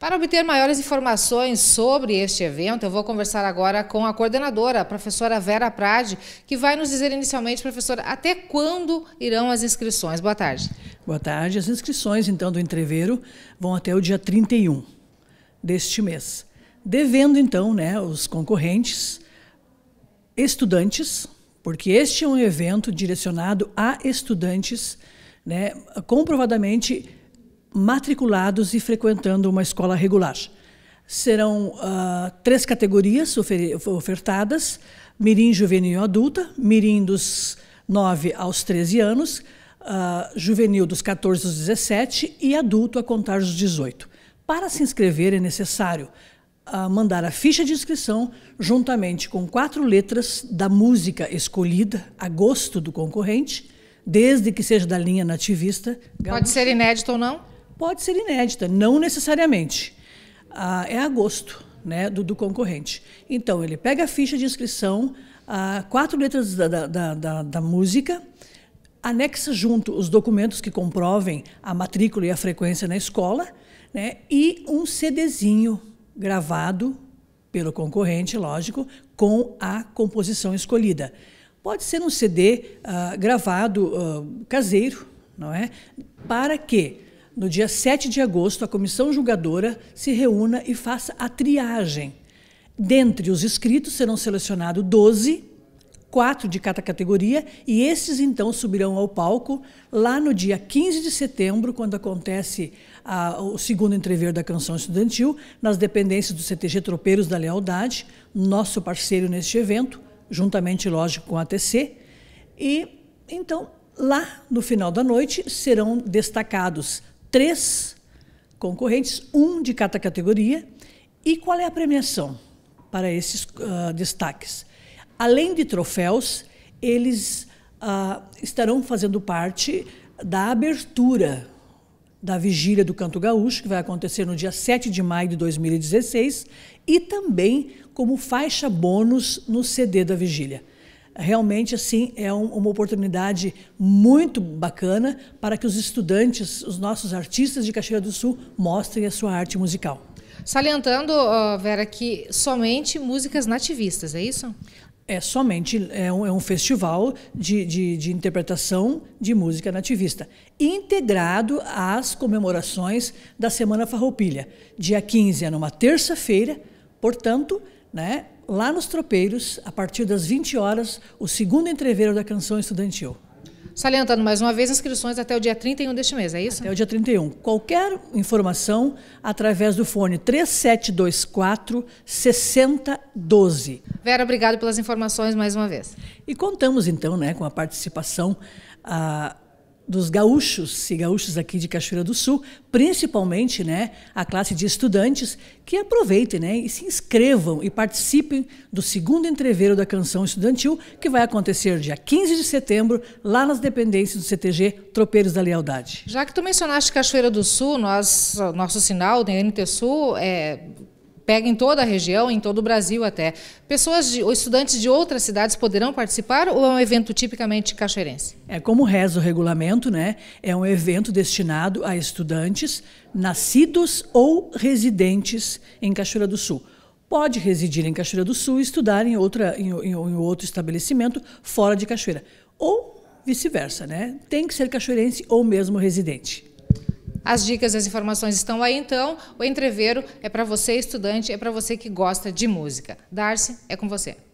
Para obter maiores informações sobre este evento, eu vou conversar agora com a coordenadora, a professora Vera Prade, que vai nos dizer inicialmente, professora, até quando irão as inscrições. Boa tarde. Boa tarde. As inscrições, então, do entreveiro vão até o dia 31 deste mês. Devendo, então, né, os concorrentes, estudantes, porque este é um evento direcionado a estudantes, né, comprovadamente matriculados e frequentando uma escola regular. Serão uh, três categorias ofertadas: mirim juvenil adulta, mirim dos 9 aos 13 anos, uh, juvenil dos 14 aos 17 e adulto a contar dos 18. Para se inscrever é necessário uh, mandar a ficha de inscrição juntamente com quatro letras da música escolhida a gosto do concorrente, desde que seja da linha nativista. Pode ser inédito ou não? pode ser inédita, não necessariamente. Ah, é a gosto né, do, do, concorrente. Então, ele pega a ficha de inscrição, ah, quatro letras da, da, da, da música, anexa junto os documentos que comprovem a matrícula e a frequência na escola, né, e um CDzinho gravado pelo concorrente, lógico, com a composição escolhida. Pode ser um CD uh, ah, gravado uh, caseiro, não é? Para quê? no dia 7 de agosto, a comissão julgadora se reúna e faça a triagem. Dentre os inscritos serão selecionados 12, quatro de cada categoria, e esses então subirão ao palco lá no dia 15 de setembro, quando acontece a, ah, o segundo entrever da canção estudantil, nas dependências do CTG Tropeiros da Lealdade, nosso parceiro neste evento, juntamente, lógico, com a TC. E então, lá no final da noite, serão destacados três concorrentes, um de cada categoria. E qual é a premiação para esses uh, destaques? Além de troféus, eles uh, estarão fazendo parte da abertura da Vigília do Canto Gaúcho, que vai acontecer no dia 7 de maio de 2016, e também como faixa bônus no CD da Vigília realmente assim é um, uma oportunidade muito bacana para que os estudantes, os nossos artistas de Caxias do Sul mostrem a sua arte musical. Salientando, Vera, que somente músicas nativistas, é isso? É somente é um, é um festival de, de, de, interpretação de música nativista, integrado às comemorações da Semana Farroupilha. Dia 15 é numa terça-feira, portanto, né, lá nos Tropeiros, a partir das 20 horas, o segundo entreveiro da canção estudantil. Salientando mais uma vez, inscrições até o dia 31 deste mês, é isso? Até o dia 31. Qualquer informação através do fone 3724 6012. Vera, obrigado pelas informações mais uma vez. E contamos então né, com a participação. Ah, dos gaúchos e gaúchos aqui de Cachoeira do Sul, principalmente né, a classe de estudantes, que aproveitem né, e se inscrevam e participem do segundo entreveiro da canção estudantil, que vai acontecer dia 15 de setembro, lá nas dependências do CTG Tropeiros da Lealdade. Já que tu mencionaste Cachoeira do Sul, nós, nosso sinal o né, DNT Sul é pega em toda a região, em todo o Brasil até. Pessoas de, ou estudantes de outras cidades poderão participar ou é um evento tipicamente cachoeirense? É como reza o regulamento, né? É um evento destinado a estudantes nascidos ou residentes em Cachoeira do Sul pode residir em Cachoeira do Sul e estudar em, outra, em, em, em outro estabelecimento fora de Cachoeira. Ou vice-versa, né? Tem que ser cachoeirense ou mesmo residente. As dicas e as informações estão aí, então. O entreveiro é para você, estudante, é para você que gosta de música. Darcy, é com você.